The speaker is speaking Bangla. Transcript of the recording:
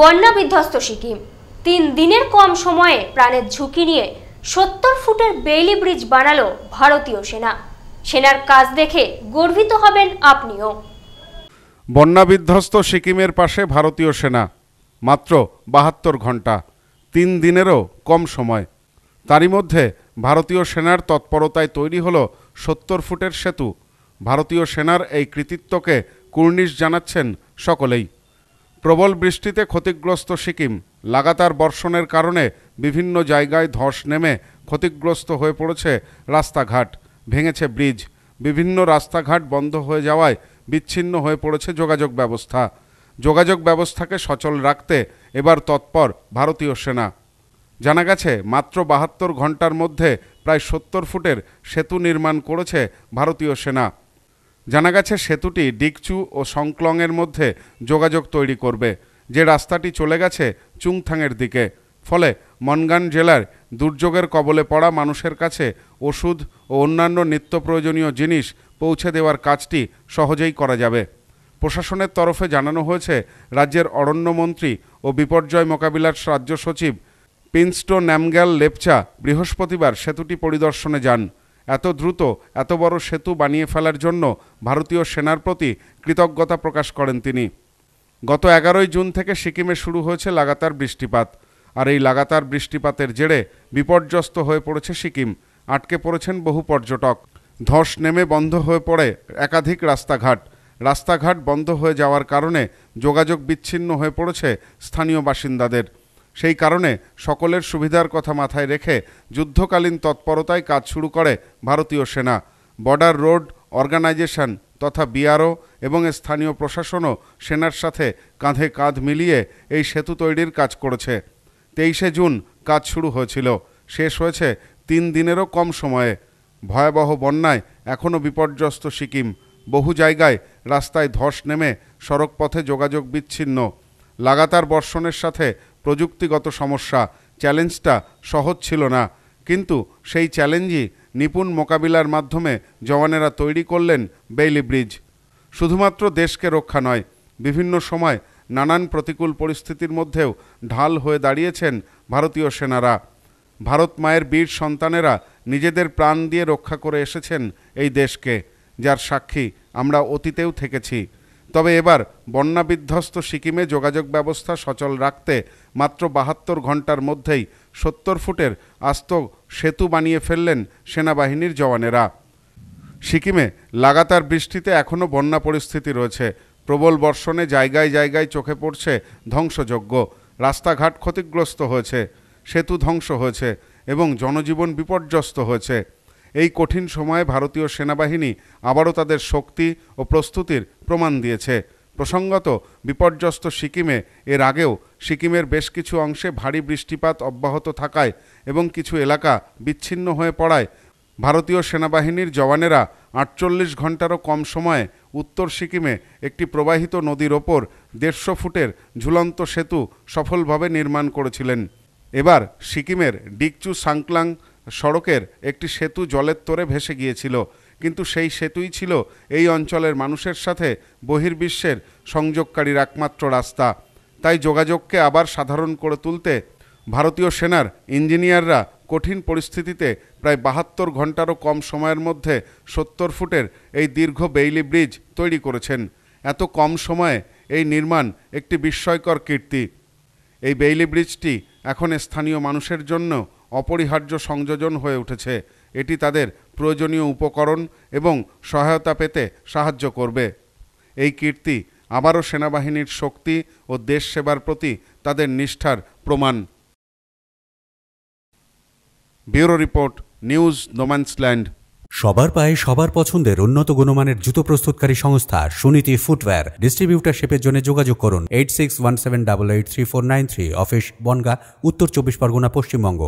বন্যা বিধ্বস্ত সিকিম তিন দিনের কম সময়ে প্রাণের ঝুঁকি নিয়ে সত্তর ফুটের বেইলি ব্রিজ বানালো ভারতীয় সেনা সেনার কাজ দেখে গর্বিত হবেন আপনিও বন্যা বিধ্বস্ত সিকিমের পাশে ভারতীয় সেনা মাত্র বাহাত্তর ঘন্টা তিন দিনেরও কম সময় তারই মধ্যে ভারতীয় সেনার তৎপরতায় তৈরি হলো সত্তর ফুটের সেতু ভারতীয় সেনার এই কৃতিত্বকে কুর্নিশ জানাচ্ছেন সকলেই প্রবল বৃষ্টিতে ক্ষতিগ্রস্ত সিকিম লাগাতার বর্ষণের কারণে বিভিন্ন জায়গায় ধস নেমে ক্ষতিগ্রস্ত হয়ে পড়েছে রাস্তাঘাট ভেঙেছে ব্রিজ বিভিন্ন রাস্তাঘাট বন্ধ হয়ে যাওয়ায় বিচ্ছিন্ন হয়ে পড়েছে যোগাযোগ ব্যবস্থা যোগাযোগ ব্যবস্থাকে সচল রাখতে এবার তৎপর ভারতীয় সেনা জানা গেছে মাত্র বাহাত্তর ঘন্টার মধ্যে প্রায় সত্তর ফুটের সেতু নির্মাণ করেছে ভারতীয় সেনা জানা গেছে সেতুটি ডিকচু ও সংকলংয়ের মধ্যে যোগাযোগ তৈরি করবে যে রাস্তাটি চলে গেছে চুংথাংয়ের দিকে ফলে মনগান জেলার দুর্যোগের কবলে পড়া মানুষের কাছে ওষুধ ও অন্যান্য নিত্য প্রয়োজনীয় জিনিস পৌঁছে দেওয়ার কাজটি সহজেই করা যাবে প্রশাসনের তরফে জানানো হয়েছে রাজ্যের অরণ্যমন্ত্রী ও বিপর্যয় মোকাবিলার রাজ্য সচিব পিনস্টো ন্যামগ্যাল লেপচা বৃহস্পতিবার সেতুটি পরিদর্শনে যান এত দ্রুত এত বড় সেতু বানিয়ে ফেলার জন্য ভারতীয় সেনার প্রতি কৃতজ্ঞতা প্রকাশ করেন তিনি গত এগারোই জুন থেকে সিকিমে শুরু হয়েছে লাগাতার বৃষ্টিপাত আর এই লাগাতার বৃষ্টিপাতের জেরে বিপর্যস্ত হয়ে পড়েছে সিকিম আটকে পড়েছেন বহু পর্যটক ধস নেমে বন্ধ হয়ে পড়ে একাধিক রাস্তাঘাট রাস্তাঘাট বন্ধ হয়ে যাওয়ার কারণে যোগাযোগ বিচ্ছিন্ন হয়ে পড়েছে স্থানীয় বাসিন্দাদের সেই কারণে সকলের সুবিধার কথা মাথায় রেখে যুদ্ধকালীন তৎপরতায় কাজ শুরু করে ভারতীয় সেনা বর্ডার রোড অর্গানাইজেশন তথা বিআরও এবং স্থানীয় প্রশাসনও সেনার সাথে কাঁধে কাঁধ মিলিয়ে এই সেতু তৈরির কাজ করেছে তেইশে জুন কাজ শুরু হয়েছিল শেষ হয়েছে তিন দিনেরও কম সময়ে ভয়াবহ বন্যায় এখনও বিপর্যস্ত সিকিম বহু জায়গায় রাস্তায় ধস নেমে সড়কপথে যোগাযোগ বিচ্ছিন্ন লাগাতার বর্ষণের সাথে প্রযুক্তিগত সমস্যা চ্যালেঞ্জটা সহজ ছিল না কিন্তু সেই চ্যালেঞ্জই নিপুণ মোকাবিলার মাধ্যমে জওয়ানেরা তৈরি করলেন বেইলি ব্রিজ শুধুমাত্র দেশকে রক্ষা নয় বিভিন্ন সময় নানান প্রতিকূল পরিস্থিতির মধ্যেও ঢাল হয়ে দাঁড়িয়েছেন ভারতীয় সেনারা ভারত মায়ের বীর সন্তানেরা নিজেদের প্রাণ দিয়ে রক্ষা করে এসেছেন এই দেশকে যার সাক্ষী আমরা অতীতেও থেকেছি তবে এবার বন্যা বিধ্বস্ত সিকিমে যোগাযোগ ব্যবস্থা সচল রাখতে মাত্র বাহাত্তর ঘন্টার মধ্যেই সত্তর ফুটের আস্ত সেতু বানিয়ে ফেললেন সেনাবাহিনীর জওয়ানেরা সিকিমে লাগাতার বৃষ্টিতে এখনও বন্যা পরিস্থিতি রয়েছে প্রবল বর্ষণে জায়গায় জায়গায় চোখে পড়ছে ধ্বংসযজ্ঞ রাস্তাঘাট ক্ষতিগ্রস্ত হয়েছে সেতু ধ্বংস হয়েছে এবং জনজীবন বিপর্যস্ত হয়েছে এই কঠিন সময়ে ভারতীয় সেনাবাহিনী আবারও তাদের শক্তি ও প্রস্তুতির প্রমাণ দিয়েছে প্রসঙ্গত বিপর্যস্ত সিকিমে এর আগেও সিকিমের বেশ কিছু অংশে ভারী বৃষ্টিপাত অব্যাহত থাকায় এবং কিছু এলাকা বিচ্ছিন্ন হয়ে পড়ায় ভারতীয় সেনাবাহিনীর জওয়ানেরা আটচল্লিশ ঘন্টারও কম সময়ে উত্তর সিকিমে একটি প্রবাহিত নদীর ওপর দেড়শো ফুটের ঝুলন্ত সেতু সফলভাবে নির্মাণ করেছিলেন এবার সিকিমের ডিকচু সাংকলাং সড়কের একটি সেতু জলের তোরে ভেসে গিয়েছিল কিন্তু সেই সেতুই ছিল এই অঞ্চলের মানুষের সাথে বহির্বিশ্বের সংযোগকারীর একমাত্র রাস্তা তাই যোগাযোগকে আবার সাধারণ করে তুলতে ভারতীয় সেনার ইঞ্জিনিয়াররা কঠিন পরিস্থিতিতে প্রায় বাহাত্তর ঘন্টারও কম সময়ের মধ্যে সত্তর ফুটের এই দীর্ঘ বেইলি ব্রিজ তৈরি করেছেন এত কম সময়ে এই নির্মাণ একটি বিস্ময়কর কীর্তি এই বেইলি ব্রিজটি এখন স্থানীয় মানুষের জন্য অপরিহার্য সংযোজন হয়ে উঠেছে এটি তাদের প্রয়োজনীয় উপকরণ এবং সহায়তা পেতে সাহায্য করবে এই কীর্তি আবারও সেনাবাহিনীর শক্তি ও দেশ সেবার প্রতি তাদের নিষ্ঠার প্রমাণ ব্যুরো রিপোর্ট নিউজ নোম্যান্সল্যান্ড সবার পায়ে সবার পছন্দের উন্নত গুণমানের জুতো প্রস্তুতকারী সংস্থা সুনীতি ফুটওয়্যার শেপের জন্য যোগাযোগ করুন eight six one seven double eight three four nine three office Bangaon Uttar Chabbish Pargana Paschimbanga